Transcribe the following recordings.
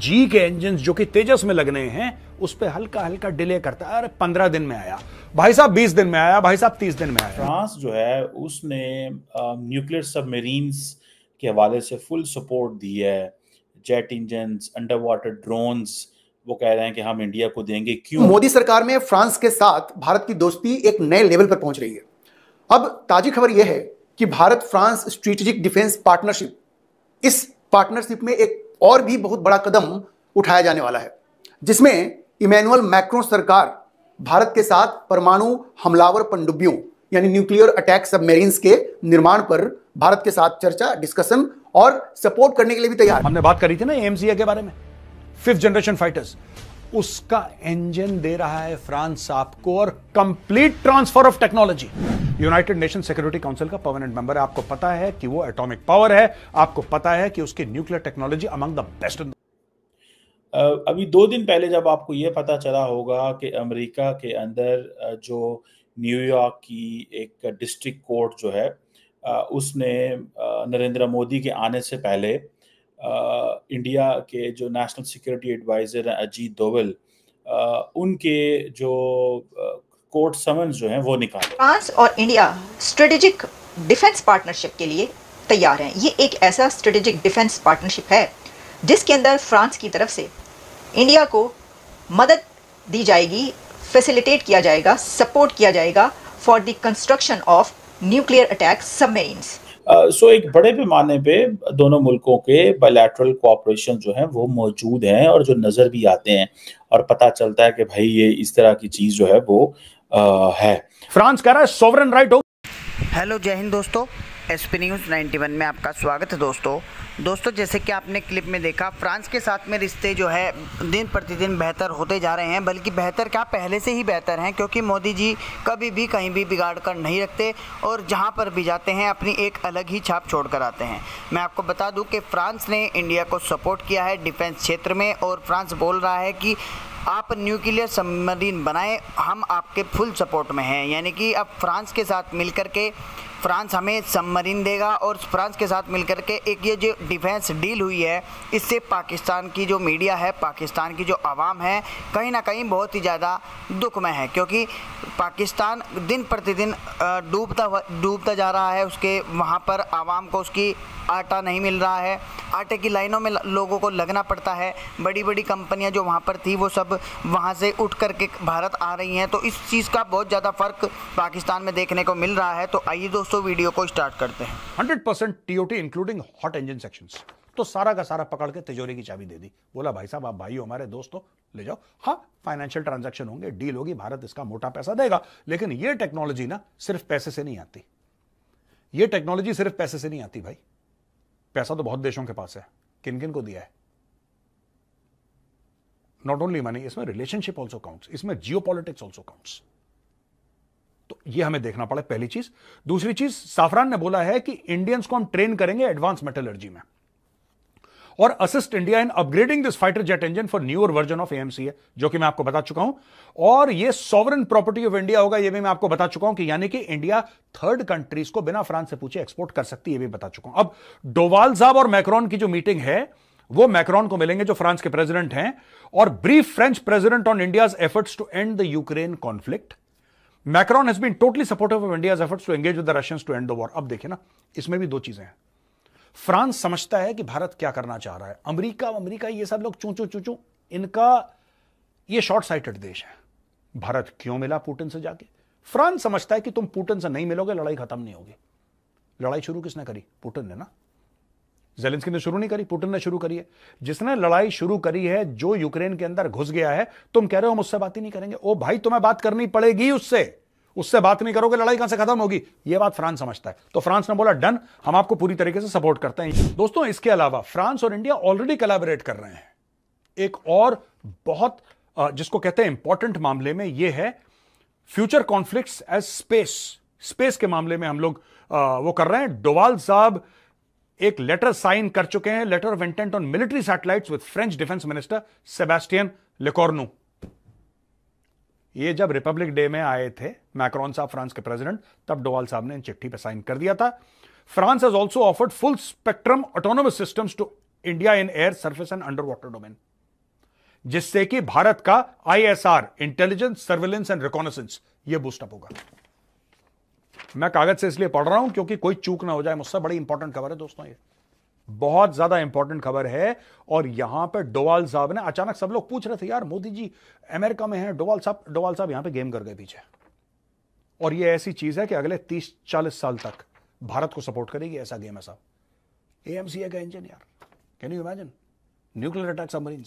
जी के इंजन जो कि तेजस में लगने हैं उस पर हल्का हल्का डिले करता है अरे पंद्रह दिन में आया भाई साहब बीस दिन में आया भाई साहब तीस दिन में आया फ्रांस जो है उसने न्यूक्लियर सबमरीन्स के हवाले से फुल सपोर्ट दी है jet engine underwater drone वो कह रहे हैं कि हम इंडिया को देंगे क्यों मोदी सरकार में फ्रांस के साथ भारत की दोस्ती एक नए लेवल पर पहुंच रही है अब ताजी खबर यह है कि Bharat France strategic defence partnership इस पार्टनरशिप में एक और भी बहुत बड़ा कदम उठाया जाने वाला है जिसमें इमैनुअल मैक्रोन सरकार भारत के साथ परमाणु हमलावर पनडुब्बियों यानी न्यूक्लियर अटैक सबमेरिन्स के निर्माण पर भारत के साथ चर्चा डिस्कशन और सपोर्ट करने के लिए भी तैयार हमने बात करी थी ना एमसीए के बारे में फिफ्थ जनरेशन फाइटर्स उसका इंजन दे रहा है फ्रांस आपको और complete transfer of technology United Nation Security Council का परमानेंट मेंबर है आपको पता है कि वो एटॉमिक पावर है आपको पता है कि उसकी nuclear technology among the best in अभी दो दिन पहले जब आपको यह पता चला होगा कि अमेरिका के अंदर जो न्यूयॉर्क की एक डिस्ट्रिक्ट कोर्ट जो है उसने नरेंद्र मोदी के आने से पहले इंडिया के जो नेशनल सिक्योरिटी एडवाइज़र हैं अजीत दोवल उनके जो कोर्ट समन्स जो हैं वो निकाले फ्रांस और इंडिया स्ट्रेटेजिक डिफेंस पार्टनरशिप के लिए तैयार हैं ये एक ऐसा स्ट्रेटेजिक डिफेंस पार्टनरशिप है जिसके अंदर फ्रांस की तरफ से इंडिया को मदद दी जाएगी फैसिलिटेट किया जाएगा सपोर्ट किया जाएगा for the construction of nuclear attack submarines so एक बड़े पैमाने पे दोनों मुल्कों के बायलैटरल कोऑपरेशन जो है वो मौजूद हैं और जो नज़र भी आते हैं और पता चलता है कि भाई ये इस तरह की चीज़ जो है वो आ, है फ्रांस कह रहा है सोवरन राइट हो हेलो जय हिंद दोस्तों एस पी न्यूज़ नाइन्टी में आपका स्वागत है दोस्तों दोस्तों जैसे कि आपने क्लिप में देखा फ्रांस के साथ में रिश्ते जो है दिन प्रतिदिन बेहतर होते जा रहे हैं बल्कि बेहतर क्या पहले से ही बेहतर हैं क्योंकि मोदी जी कभी भी कहीं भी बिगाड़ कर नहीं रखते और जहां पर भी जाते हैं अपनी एक अलग ही छाप छोड़ कर आते हैं मैं आपको बता दूँ कि फ्रांस ने इंडिया को सपोर्ट किया है डिफेंस क्षेत्र में और फ्रांस बोल रहा है कि आप न्यूक्लियर सबमरीन बनाएं हम आपके फुल सपोर्ट में हैं यानी कि अब फ्रांस के साथ मिलकर के फ्रांस हमें सबमरीन देगा और फ्रांस के साथ मिलकर के एक ये जो डिफेंस डील हुई है इससे पाकिस्तान की जो मीडिया है पाकिस्तान की जो आवाम है कहीं ना कहीं बहुत ही ज़्यादा दुख में है क्योंकि पाकिस्तान दिन प्रतिदिन डूबता डूबता जा रहा है उसके वहाँ पर आवाम को उसकी आटा नहीं मिल रहा है आटे की लाइनों में लोगों को लगना पड़ता है बड़ी बड़ी कंपनियां जो वहाँ पर थी वो सब वहाँ से उठ करके भारत आ रही हैं तो इस चीज़ का बहुत ज़्यादा फ़र्क पाकिस्तान में देखने को मिल रहा है तो आइए दोस्तों दोस्तों वीडियो को स्टार्ट करते हैं hundred percent TOT including hot engine section तो सारा का सारा पकड़ के तिजोरी की चाबी दे दी बोला भाई साहब आप भाई हो हमारे दोस्तों ले जाओ हाँ फाइनेंशियल ट्रांजेक्शन होंगे डील होगी भारत इसका मोटा पैसा देगा लेकिन यह टेक्नोलॉजी ना सिर्फ पैसे से नहीं आती ये टेक्नोलॉजी सिर्फ पैसे से नहीं आती भाई पैसा तो बहुत देशों के पास है किन किन को दिया है नॉट ओनली मनी इसमें रिलेशनशिप ऑल्सो काउंट्स इसमें जियो पॉलिटिक्स ऑल्सो काउंट्स ये हमें देखना पड़ा पहली चीज दूसरी चीज साफरान ने बोला है कि इंडियंस को हम ट्रेन करेंगे एडवांस मेटलर्जी में और assist India in upgrading this fighter jet engine for newer version of AMC है जो कि मैं आपको बता चुका हूं और ये सॉवरन प्रॉपर्टी ऑफ इंडिया होगा ये भी मैं आपको बता चुका हूं कि यानी कि इंडिया थर्ड कंट्रीज को बिना फ्रांस से पूछे एक्सपोर्ट कर सकती है यह भी बता चुका हूं अब डोवाल साहब और मैक्रॉन की जो मीटिंग है वो मैक्रॉन को मिलेंगे जो फ्रांस के प्रेसिडेंट हैं और brief French president on India's efforts to end the Ukraine conflict Macron has been totally supportive of India efforts to engage with the Russians to end the war अब देखिए ना इसमें भी दो चीजें हैं फ्रांस समझता है कि भारत क्या करना चाह रहा है अमेरिका अमेरिका ये सब लोग चूचू चूचू इनका ये शॉर्ट साइटेड देश है भारत क्यों मिला पुटिन से जाके फ्रांस समझता है कि तुम पुटिन से नहीं मिलोगे लड़ाई खत्म नहीं होगी लड़ाई शुरू किसने करी पुटिन ने ना जेलेंस्की ने शुरू नहीं करी पुटिन ने शुरू करी है जिसने लड़ाई शुरू करी है जो यूक्रेन के अंदर घुस गया है तुम कह रहे हो हम उससे बात ही नहीं करेंगे ओ भाई तुम्हें बात करनी पड़ेगी उससे उससे बात नहीं करोगे लड़ाई कहां से खत्म होगी यह बात फ्रांस समझता है तो फ्रांस ने बोला डन हम आपको पूरी तरीके से सपोर्ट करते हैं दोस्तों इसके अलावा फ्रांस और इंडिया ऑलरेडी कलेबरेट कर रहे हैं एक और बहुत जिसको कहते हैं इंपॉर्टेंट मामले में यह है future conflict as space space के मामले में हम लोग वो कर रहे हैं डोवाल साहब एक लेटर साइन कर चुके हैं letter of intent on military satellite with French defence minister Sebastien Lecornu ये जब रिपब्लिक डे में आए थे मैक्रोन साहब फ्रांस के प्रेसिडेंट तब डोवाल साहब ने इन चिट्ठी पर साइन कर दिया था France has also offered full spectrum autonomous systems to India in air service and underwater domain जिससे कि भारत का ISR intelligence surveillance and reconnaissance यह बूस्टअप होगा मैं कागज से इसलिए पढ़ रहा हूं क्योंकि कोई चूक ना हो जाए मुझसे बड़ी इंपॉर्टेंट खबर है दोस्तों ये बहुत ज्यादा इंपॉर्टेंट खबर है और यहां पर डोवाल साहब ने अचानक सब लोग पूछ रहे थे यार मोदी जी अमेरिका में है डोवाल साहब डोवाल साहब यहां पर गेम कर गए पीछे और ये ऐसी चीज है कि अगले तीस चालीस साल तक भारत को सपोर्ट करेगी ऐसा गेम है साहब एएमसीए का इंजन यार can you imagine nuclear attack submarine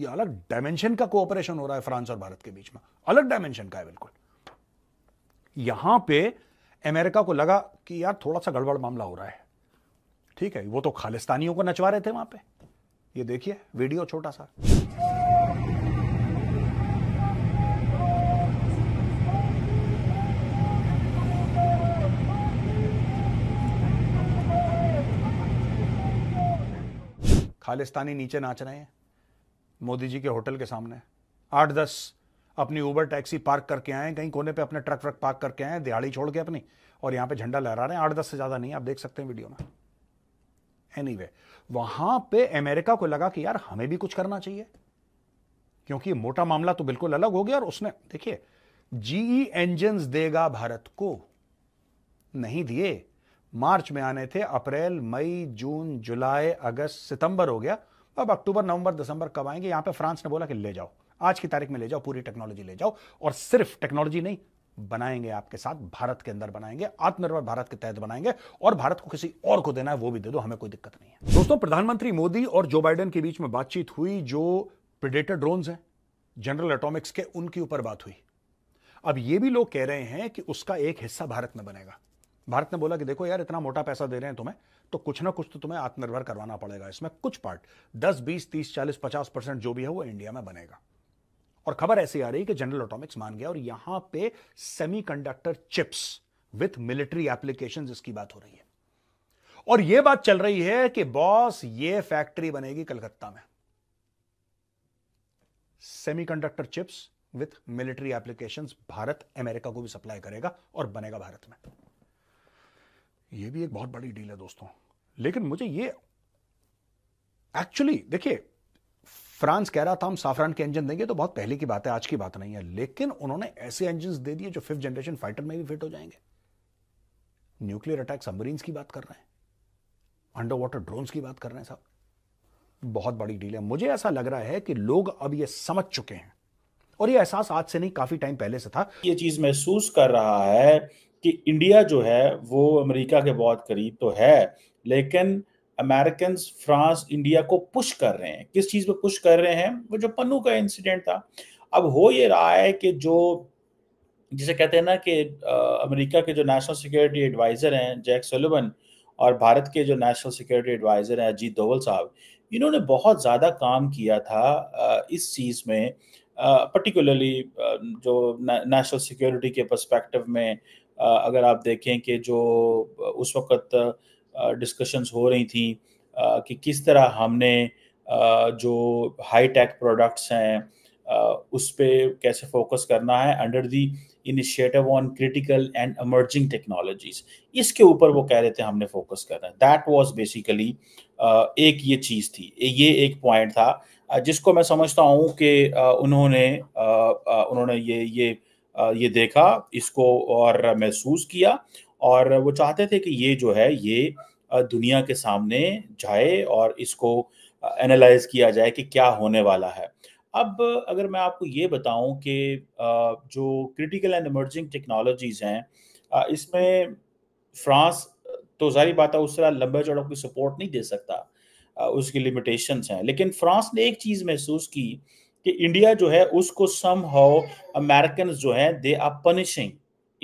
ये अलग डायमेंशन का कोऑपरेशन हो रहा है फ्रांस और भारत के बीच में अलग डायमेंशन का है बिल्कुल यहां पे अमेरिका को लगा कि यार थोड़ा सा गड़बड़ मामला हो रहा है ठीक है वो तो खालिस्तानियों को नचवा रहे थे वहां पे ये देखिए वीडियो छोटा सा खालिस्तानी नीचे नाच रहे हैं मोदी जी के होटल के सामने आठ दस अपनी ऊबर टैक्सी पार्क करके आए कहीं कोने पे अपने ट्रक व्रक पार्क करके आए दिहाड़ी छोड़ के अपनी और यहां पे झंडा लहरा रहे हैं आठ दस से ज़्यादा नहीं आप देख सकते हैं वीडियो में एनी anyway, वहां पे अमेरिका को लगा कि यार हमें भी कुछ करना चाहिए क्योंकि मोटा मामला तो बिल्कुल अलग हो गया और उसने देखिए जीई इंजन e देगा भारत को नहीं दिए मार्च में आने थे अप्रैल मई जून जुलाई अगस्त सितंबर हो गया अब अक्टूबर नवंबर दिसंबर कब आएंगे यहां पे फ्रांस ने बोला कि ले जाओ आज की तारीख में ले जाओ पूरी टेक्नोलॉजी ले जाओ और सिर्फ टेक्नोलॉजी नहीं बनाएंगे आपके साथ भारत के अंदर बनाएंगे आत्मनिर्भर भारत के तहत बनाएंगे और भारत को किसी और को देना है वो भी दे दो हमें कोई दिक्कत नहीं है दोस्तों प्रधानमंत्री मोदी और जो बाइडेन के बीच में बातचीत हुई जो प्रिडेटर ड्रोन है जनरल एटोमिक्स के उनके ऊपर बात हुई अब ये भी लोग कह रहे हैं कि उसका एक हिस्सा भारत में बनेगा भारत ने बोला कि देखो यार इतना मोटा पैसा दे रहे हैं तुम्हें तो कुछ ना कुछ तो तुम्हें आत्मनिर्भर करवाना पड़ेगा इसमें कुछ पार्ट 10, 20, 30, 40, 50 परसेंट जो भी है वो इंडिया में बनेगा और खबर ऐसी आ रही कि जनरल ऑटोमिक्स मान गया और यहां पे semiconductor chips with military applications इसकी बात हो रही है और यह बात चल रही है कि बॉस ये फैक्ट्री बनेगी कलकत्ता में semiconductor chips with military applications Bharat America को भी सप्लाई करेगा और बनेगा भारत में यह भी एक बहुत बड़ी डील है दोस्तों लेकिन मुझे ये एक्चुअली देखिए फ्रांस कह रहा था हम साफरान के इंजन देंगे तो बहुत पहले की बात है आज की बात नहीं है लेकिन उन्होंने ऐसे इंजन दे दिए जो फिफ्थ जनरेशन फाइटर में भी फिट हो जाएंगे न्यूक्लियर अटैक सबमरीन्स की बात कर रहे हैं अंडर वाटर ड्रोन्स की बात कर रहे हैं साहब बहुत बड़ी डील है मुझे ऐसा लग रहा है कि लोग अब ये समझ चुके हैं और ये एहसास आज से नहीं काफी टाइम पहले से था ये चीज महसूस कर रहा है कि इंडिया जो है वो अमेरिका के बहुत करीब तो है लेकिन अमेरिकन फ्रांस इंडिया को पुश कर रहे हैं किस चीज़ पे पुश कर रहे हैं वो जो पन्नू का इंसिडेंट था अब हो ये रहा है कि जो जिसे कहते हैं ना कि अमेरिका के जो नेशनल सिक्योरिटी एडवाइज़र हैं जैक सोलोबन और भारत के जो नेशनल सिक्योरिटी एडवाइज़र हैं अजीत दोवल साहब इन्होंने बहुत ज़्यादा काम किया था इस चीज़ में पर्टिकुलरली जो नेशनल सिक्योरिटी के परस्पेक्टिव में अगर आप देखें कि जो उस वक्त डिस्कशंस हो रही थी कि किस तरह हमने जो हाई टेक प्रोडक्ट्स हैं उस पर कैसे फोकस करना है under the initiative on critical and emerging technologies इसके ऊपर वो कह रहे थे हमने फोकस करना है दैट वॉज बेसिकली एक ये चीज़ थी ये एक पॉइंट था जिसको मैं समझता हूँ कि उन्होंने उन्होंने ये ये ये देखा इसको और महसूस किया और वो चाहते थे कि ये जो है ये दुनिया के सामने जाए और इसको एनालाइज किया जाए कि क्या होने वाला है अब अगर मैं आपको ये बताऊं कि जो क्रिटिकल एंड इमर्जिंग टेक्नोलॉजीज हैं इसमें फ्रांस तो जारी बात है उस तरह लंबे चौड़ों की सपोर्ट नहीं दे सकता उसकी लिमिटेशंस हैं लेकिन फ्रांस ने एक चीज़ महसूस की कि इंडिया जो है उसको सम हाउ अमेरिकन जो है they are punishing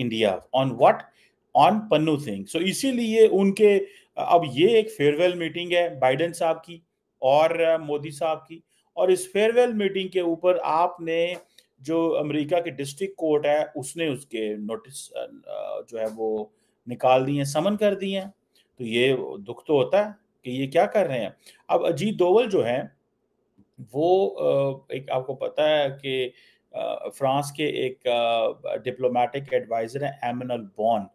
India on what on Pannun Singh so इसीलिए उनके अब ये एक फेयरवेल मीटिंग है बाइडेन साहब की और मोदी साहब की और इस फेयरवेल मीटिंग के ऊपर आपने जो अमेरिका के डिस्ट्रिक्ट कोर्ट है उसने उसके नोटिस जो है वो निकाल दिए समन कर दिए हैं तो ये दुख तो होता है कि ये क्या कर रहे हैं अब अजीत दोवल जो है वो एक आपको पता है कि फ्रांस के एक डिप्लोमेटिक एडवाइजर हैं एमनल बॉन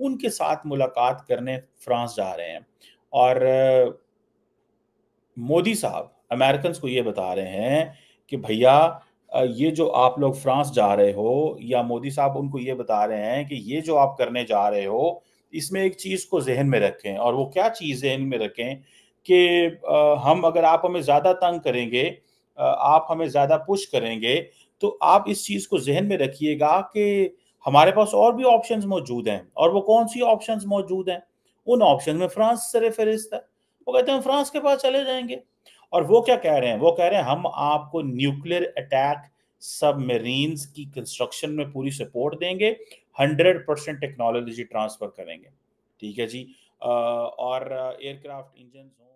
उनके साथ मुलाकात करने फ्रांस जा रहे हैं और मोदी साहब अमेरिकन को ये बता रहे हैं कि भैया ये जो आप लोग फ्रांस जा रहे हो या मोदी साहब उनको ये बता रहे हैं कि ये जो आप करने जा रहे हो इसमें एक चीज़ को जहन में रखें और वो क्या चीज़ जहन में रखें कि हम अगर आप हमें ज़्यादा तंग करेंगे आप हमें ज़्यादा पुश करेंगे तो आप इस चीज़ को जहन में रखिएगा कि हमारे पास और भी ऑप्शन मौजूद हैं और वो कौन सी ऑप्शन मौजूद हैं उन ऑप्शन में फ्रांस सर फहरिस्त है वो कहते हैं फ्रांस के पास चले जाएंगे और वो क्या कह रहे हैं वो कह रहे हैं हम आपको न्यूक्लियर अटैक सब की कंस्ट्रक्शन में पूरी सपोर्ट देंगे हंड्रेड परसेंट टेक्नोलॉजी ट्रांसफर करेंगे ठीक है जी और एयरक्राफ्ट इंजन